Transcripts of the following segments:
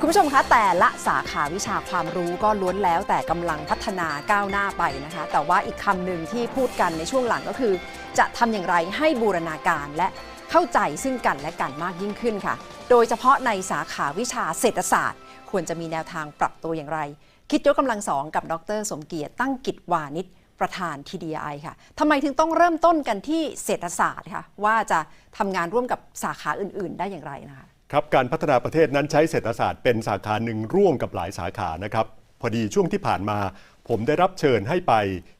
คุณผู้ชมคะแต่ละสาขาวิชาความรู้ก็ล้วนแล้วแต่กำลังพัฒนาก้าวหน้าไปนะคะ แต่ว่าอีกคำหนึ่งที่พูดกันในช่วงหลังก็คือ จะทำอย่างไรให้บูรณาการและเข้าใจซึ่งกันและกันมากยิ่งขึ้นค่ะ โดยเฉพาะในสาขาวิชาเศรษฐศาสตร์ ควรจะมีแนวทางปรับตัวอย่างไร คิดยกกำลังสองกับดรสมเกียรติ ตั้งกิจวานิชประธาน TDI ค่ะทำไมถึงต้องเริ่มต้นกันที่เศรษฐศาสตร์คะว่าจะทำงานร่วมกับสาขาอื่น ๆ ได้อย่างไรนะคะครับ การพัฒนาประเทศนั้นใช้เศรษฐศาสตร์เป็นสาขาหนึ่งร่วมกับหลายสาขานะครับ พอดีช่วงที่ผ่านมา ผมได้รับเชิญให้ไป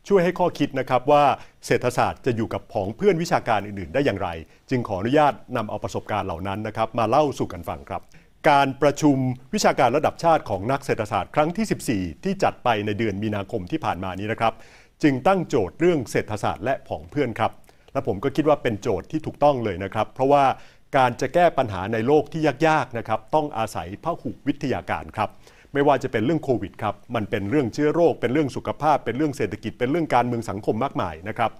ช่วยให้ข้อคิดนะครับว่าเศรษฐศาสตร์จะอยู่กับผองเพื่อนวิชาการอื่นๆ ได้อย่างไร จึงขออนุญาตนำเอาประสบการณ์เหล่านั้นนะครับมาเล่าสู่กันฟังครับการประชุมวิชาการระดับชาติของนักเศรษฐศาสตร์ครั้งที่14ที่จัดไปในเดือนมีนาคมที่ผ่านมานี้นะครับ จึงตั้งโจทย์เรื่องเศรษฐศาสตร์และผองเพื่อนครับ และผมก็คิดว่าเป็นโจทย์ที่ถูกต้องเลยนะครับ เพราะว่าการจะแก้ปัญหาในโลกที่ยากๆนะครับ ต้องอาศัยพหุวิทยาการครับไม่ว่าจะเป็นเรื่องโควิดครับมันเป็นเรื่องเชื้อโรคเป็นเรื่องสุขภาพ เป็นเรื่องเศรษฐกิจ เป็นเรื่องการเมืองสังคมมากมายนะครับ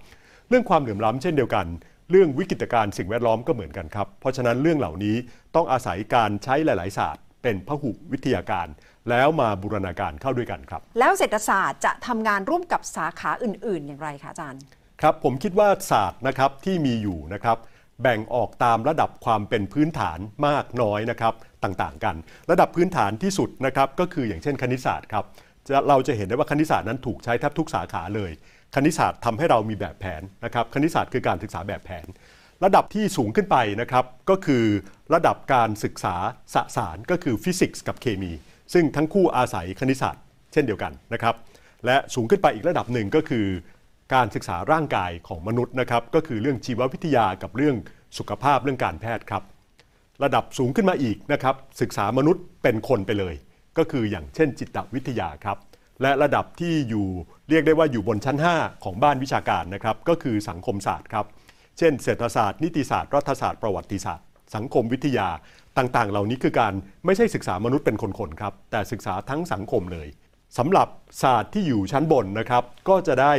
เรื่องความเหลื่อมล้ำเช่นเดียวกัน เรื่องวิกฤตการณ์สิ่งแวดล้อมก็เหมือนกันครับเพราะฉะนั้นเรื่องเหล่านี้ต้องอาศัยการใช้หลาย ๆศาสตร์เป็นพหุวิทยาการ แล้วมาบูรณาการเข้าด้วยกันครับ แล้วเศรษฐศาสตร์จะทำงานร่วมกับสาขาอื่น ๆ อย่างไรคะอาจารย์ครับผมคิดว่าศาสตร์นะครับที่มีอยู่นะครับแบ่งออกตามระดับความเป็นพื้นฐานมากน้อยนะครับต่าง ๆ กัน ระดับพื้นฐานที่สุดนะครับก็คืออย่างเช่นคณิตศาสตร์ครับเราจะเห็นได้ว่าคณิตศาสตร์นั้นถูกใช้แทบทุกสาขาเลย คณิตศาสตร์ทำให้เรามีแบบแผนนะครับคณิตศาสตร์คือการศึกษาแบบแผน ระดับที่สูงขึ้นไปนะครับก็คือระดับการศึกษาสสารก็คือฟิสิกส์กับเคมี ซึ่งทั้งคู่อาศัยคณิตศาสตร์ เช่นเดียวกันนะครับ และสูงขึ้นไปอีกระดับหนึ่งก็คือการศึกษาร่างกายของมนุษย์นะครับก็คือเรื่องชีววิทยากับเรื่องสุขภาพเรื่องการแพทย์ครับ ระดับสูงขึ้นมาอีกนะครับศึกษามนุษย์เป็นคนไปเลย ก็คืออย่างเช่น จิตวิทยาครับและระดับที่อยู่เรียกได้ว่าอยู่บนชั้น 5 ของบ้านวิชาการนะครับ ก็คือสังคมศาสตร์ครับเช่นเศรษฐศาสตร์นิติศาสตร์รัฐศาสตร์ประวัติศาสตร์สังคมวิทยา ต่างๆ เหล่านี้คือการไม่ใช่ศึกษามนุษย์เป็นคนๆครับแต่ศึกษาทั้งสังคมเลยสำหรับศาสตร์ที่อยู่ชั้นบนนะครับก็จะได้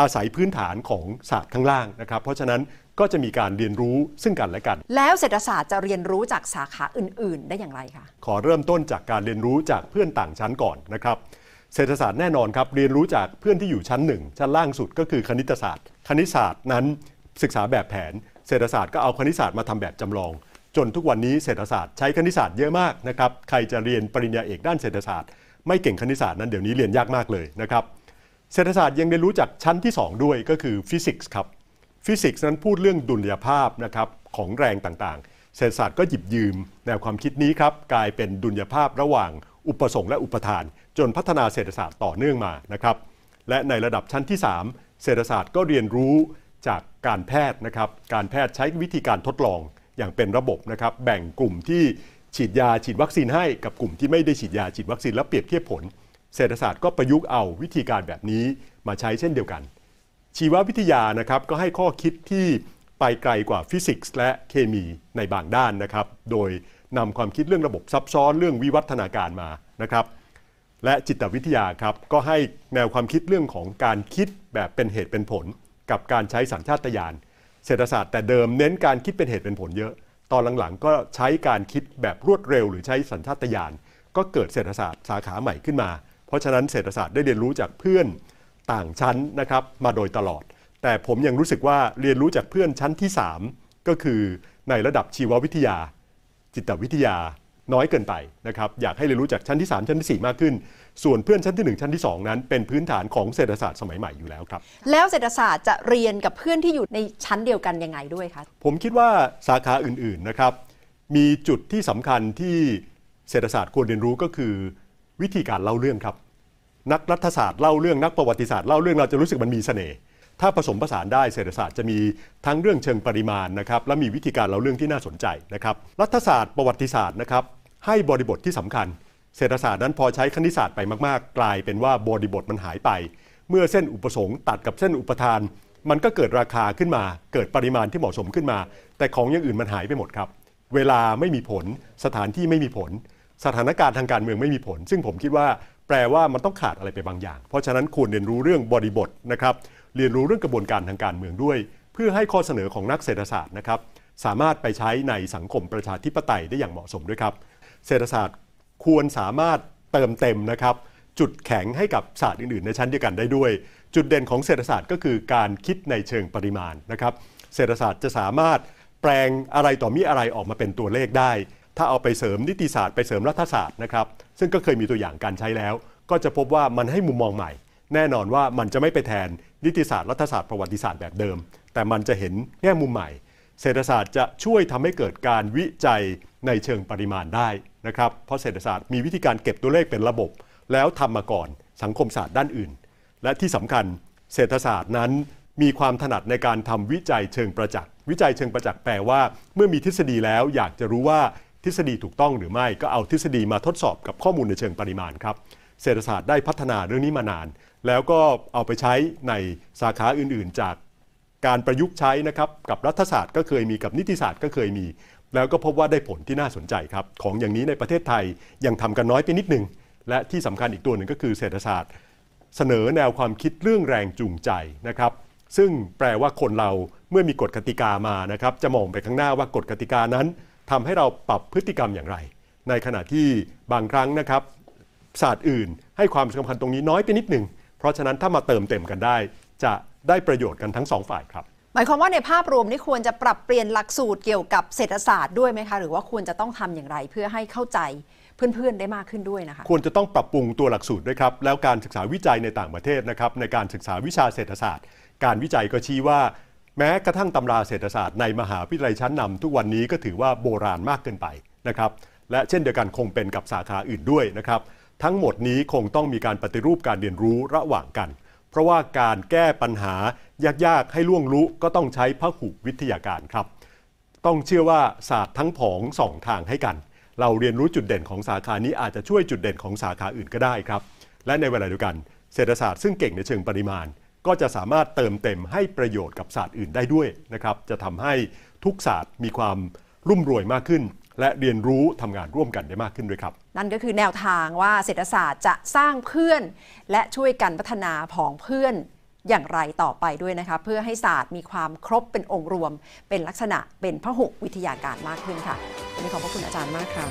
อาศัยพื้นฐานของศาสตร์ทั้งล่างนะครับ เพราะฉะนั้นก็จะมีการเรียนรู้ซึ่งกันและกัน แล้วเศรษฐศาสตร์จะเรียนรู้จากสาขาอื่นๆ ได้อย่างไรคะขอเริ่มต้นจากการเรียนรู้จากเพื่อนต่างชั้นก่อนนะครับ เศรษฐศาสตร์แน่นอนครับเรียนรู้จากเพื่อนที่อยู่ชั้นหนึ่งชั้นล่างสุดก็คือคณิตศาสตร์ คณิตศาสตร์นั้นศึกษาแบบแผนเศรษฐศาสตร์ก็เอาคณิตศาสตร์มาทำแบบจำลอง จนทุกวันนี้เศรษฐศาสตร์ใช้คณิตศาสตร์เยอะมากนะครับ ใครจะเรียนปริญญาเอกด้านเศรษฐศาสตร์ไม่เก่งคณิตศาสตร์นั้นเดี๋ยวนี้เรียนยากมากเลยนะครับเศรษฐศาสตร์ยังได้รู้จากชั้นที่ 2 ด้วยก็คือฟิสิกส์ครับฟิสิกส์นั้นพูดเรื่องดุลยภาพนะครับของแรงต่างๆ เศรษฐศาสตร์ก็หยิบยืมแนวความคิดนี้ครับกลายเป็นดุลยภาพระหว่างอุปสงค์และอุปทาน จนพัฒนาเศรษฐศาสตร์ต่อเนื่องมานะครับและในระดับชั้นที่ 3 เศรษฐศาสตร์ก็เรียนรู้จากการแพทย์นะครับการแพทย์ใช้วิธีการทดลองอย่างเป็นระบบนะครับแบ่งกลุ่มที่ฉีดยาฉีดวัคซีนให้กับกลุ่มที่ไม่ได้ฉีดยาฉีดวัคซีนแล้วเปรียบเทียบผลเศรษฐศาสตร์ก็ประยุกต์เอาวิธีการแบบนี้มาใช้เช่นเดียวกัน ชีววิทยานะครับ ก็ให้ข้อคิดที่ไปไกลกว่าฟิสิกส์ และเคมีในบางด้านนะครับ โดยนำความคิดเรื่องระบบซับซ้อนเรื่องวิวัฒนาการมา นะครับ และจิตวิทยาครับก็ให้แนวความคิดเรื่องของการคิดแบบเป็นเหตุเป็นผล กับการใช้สัญชาตญาณ เศรษฐศาสตร์แต่เดิมเน้นการคิดเป็นเหตุเป็นผลเยอะ ตอนหลังๆก็ใช้การคิดแบบรวดเร็ว หรือใช้สัญชาตญาณก็เกิดเศรษฐศาสตร์สาขาใหม่ขึ้นมาเพราะฉะนั้นเศรษฐศาสตร์ได้เรียนรู้จากเพื่อนต่างชั้นนะครับมาโดยตลอด แต่ผมยังรู้สึกว่าเรียนรู้จากเพื่อนชั้นที่ 3 ก็คือในระดับชีววิทยาจิตวิทยาน้อยเกินไปนะครับ อยากให้เรียนรู้จากชั้นที่ 3 ชั้นที่ 4 มากขึ้น ส่วนเพื่อนชั้นที่ 1 ชั้นที่ 2 นั้นเป็นพื้นฐานของเศรษฐศาสตร์สมัยใหม่อยู่แล้วครับ แล้วเศรษฐศาสตร์จะเรียนกับเพื่อนที่อยู่ในชั้นเดียวกันยังไงด้วยคะผมคิดว่าสาขาอื่นๆนะครับ มีจุดที่สำคัญที่เศรษฐศาสตร์ควรเรียนรู้ก็คือวิธีการเล่าเรื่องครับนักรัฐศาสตร์เล่าเรื่องนักประวัติศาสตร์เล่าเรื่องเราจะรู้สึกมันมีเสน่ห์ถ้าผสมผสานได้เศรษฐศาสตร์จะมีทั้งเรื่องเชิงปริมาณนะครับและมีวิธีการเล่าเรื่องที่น่าสนใจนะครับ รัฐศาสตร์ประวัติศาสตร์นะครับให้บริบทที่สำคัญ เศรษฐศาสตร์นั้นพอใช้คณิตศาสตร์ไปมากๆ กลายเป็นว่าบริบทมันหายไป เมื่อเส้นอุปสงค์ ตัดกับเส้นอุปทาน มันก็เกิดราคาขึ้นมาเกิดปริมาณที่เหมาะสมขึ้นมา แต่ของอย่างอื่นมันหายไปหมดครับเวลาไม่มีผลสถานที่ไม่มีผล สถานการณ์ทางการเมืองไม่มีผล ซึ่งผมคิดว่าแปลว่ามันต้องขาดอะไรไปบางอย่าง เพราะฉะนั้นควรเรียนรู้เรื่องบริบทนะครับ เรียนรู้เรื่องกระบวนการทางการเมืองด้วย เพื่อให้ข้อเสนอของนักเศรษฐศาสตร์นะครับ สามารถไปใช้ในสังคมประชาธิปไตยได้อย่างเหมาะสมด้วยครับ เศรษฐศาสตร์ควรสามารถเติมเต็มนะครับ จุดแข็งให้กับศาสตร์อื่น ๆ ในชั้นเดียวกันได้ด้วย จุดเด่นของเศรษฐศาสตร์ ก็คือการคิดในเชิงปริมาณนะครับ เศรษฐศาสตร์จะสามารถแปลงอะไรต่อมีอะไรออกมาเป็นตัวเลขได้ถ้าเอาไปเสริม นิติศาสตร์ไปเสริมรัฐศาสตร์นะครับซึ่งก็เคยมีตัวอย่างการใช้แล้ว ก็จะพบว่ามันให้มุมมองใหม่ แน่นอนว่ามันจะไม่ไปแทนนิติศาสตร์รัฐศาสตร์ประวัติศาสตร์แบบเดิม แต่มันจะเห็นแง่มุมใหม่ เศรษฐศาสตร์จะช่วยทำให้เกิดการวิจัยในเชิงปริมาณได้นะครับเพราะเศรษฐศาสตร์มีวิธีการเก็บตัวเลขเป็นระบบ แล้วทำมาก่อนสังคมศาสตร์ด้านอื่น และที่สำคัญเศรษฐศาสตร์นั้น มีความถนัดในการทำวิจัยเชิงประจักษ์วิจัยเชิงประจักษ์แปลว่า เมื่อมีทฤษฎีแล้วอยากจะรู้ว่าทฤษฎีถูกต้องหรือไม่ก็เอาทฤษฎีมาทดสอบกับข้อมูลในเชิงปริมาณครับ เศรษฐศาสตร์ได้พัฒนาเรื่องนี้มานาน แล้วก็เอาไปใช้ในสาขาอื่นๆ จากการประยุกต์ใช้นะครับกับรัฐศาสตร์ก็เคยมีกับนิติศาสตร์ก็เคยมี แล้วก็พบว่าได้ผลที่น่าสนใจครับของอย่างนี้ในประเทศไทยยังทำกันน้อยไปนิดนึง และที่สำคัญอีกตัวหนึ่งก็คือ เศรษฐศาสตร์เสนอแนวความคิดเรื่องแรงจูงใจนะครับซึ่งแปลว่าคนเราเมื่อมีกฎกติกามานะครับจะมองไปข้างหน้าว่ากฎกติกานั้นทำให้เราปรับพฤติกรรมอย่างไร ในขณะที่บางครั้งนะครับ ศาสตร์อื่น ให้ความสำคัญตรงนี้น้อยไปนิดหนึ่งเพราะฉะนั้นถ้ามาเติมเต็มกันได้ จะได้ประโยชน์กันทั้งสองฝ่ายครับ หมายความว่าในภาพรวมนี่ควรจะปรับเปลี่ยนหลักสูตรเกี่ยวกับเศรษฐศาสตร์ด้วยไหมคะ หรือว่าควรจะต้องทำอย่างไรเพื่อให้เข้าใจเพื่อนๆได้มากขึ้นด้วยนะคะควรจะต้องปรับปรุงตัวหลักสูตรด้วยครับแล้วการศึกษาวิจัยในต่างประเทศนะครับ ในการศึกษาวิชาเศรษฐศาสตร์ การวิจัยก็ชี้ว่าแม้กระทั่งตำราเศรษฐศาสตร์ในมหาวิทยาลัยชั้นนำทุกวันนี้ก็ถือว่าโบราณมากเกินไปนะครับและเช่นเดียวกันคงเป็นกับสาขาอื่นด้วยนะครับทั้งหมดนี้คงต้องมีการปฏิรูปการเรียนรู้ระหว่างกัน เพราะว่าการแก้ปัญหายาก ๆ ให้ล่วงรู้ ก็ต้องใช้พหุวิทยาการครับ ต้องเชื่อว่าศาสตร์ทั้งผองสองทางให้กัน เราเรียนรู้จุดเด่นของสาขานี้อาจจะช่วยจุดเด่นของสาขาอื่นก็ได้ครับและในเวลาเดียวกันเศรษฐศาสตร์ซึ่งเก่งในเชิงปริมาณก็จะสามารถเติมเต็มให้ประโยชน์กับศาสตร์อื่นได้ด้วยนะครับ จะทำให้ทุกศาสตร์มีความรุ่มรวยมากขึ้น และเรียนรู้ทำงานร่วมกันได้มากขึ้นด้วยครับ นั่นก็คือแนวทางว่าเศรษฐศาสตร์จะสร้างเพื่อน และช่วยกันพัฒนาผองเพื่อนอย่างไรต่อไปด้วยนะคะเพื่อให้ศาสตร์มีความครบเป็นองค์รวม เป็นลักษณะเป็นพหุวิทยาการมากขึ้นค่ะวันนี้ขอบพระคุณอาจารย์มากครับ